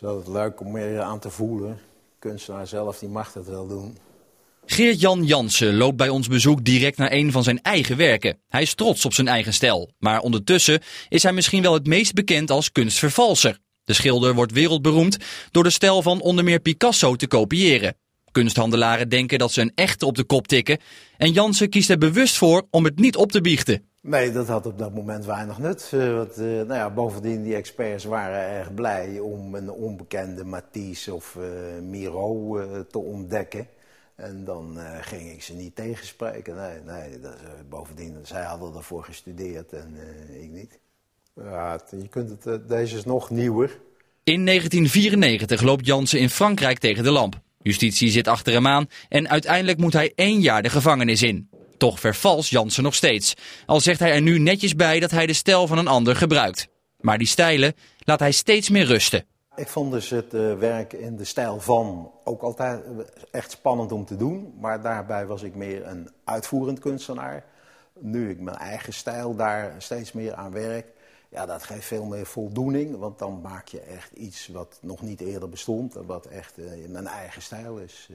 is wel leuk om meer aan te voelen. De kunstenaar zelf die mag het wel doen. Geert-Jan Jansen loopt bij ons bezoek direct naar een van zijn eigen werken. Hij is trots op zijn eigen stijl, maar ondertussen is hij misschien wel het meest bekend als kunstvervalser. De schilder wordt wereldberoemd door de stijl van onder meer Picasso te kopiëren. Kunsthandelaren denken dat ze een echte op de kop tikken en Jansen kiest er bewust voor om het niet op te biechten. Nee, dat had op dat moment weinig nut. Uh, want, eh, nou ja, bovendien, die experts waren erg blij om een onbekende Matisse of eh, Miro te ontdekken. En dan ging ik ze niet tegenspreken. Nee, nee dat, bovendien, zij hadden ervoor gestudeerd en ik niet. Ja, je kunt het, deze is nog nieuwer. In 1994 loopt Jansen in Frankrijk tegen de lamp. Justitie zit achter hem aan en uiteindelijk moet hij één jaar de gevangenis in. Toch vervals Jansen nog steeds. Al zegt hij er nu netjes bij dat hij de stijl van een ander gebruikt. Maar die stijlen laat hij steeds meer rusten. Ik vond dus het eh, werk in de stijl van ook altijd eh, echt spannend om te doen. Maar daarbij was ik meer een uitvoerend kunstenaar. Nu ik mijn eigen stijl daar steeds meer aan werk, ja, dat geeft veel meer voldoening. Want dan maak je echt iets wat nog niet eerder bestond en wat echt in eh, mijn eigen stijl is.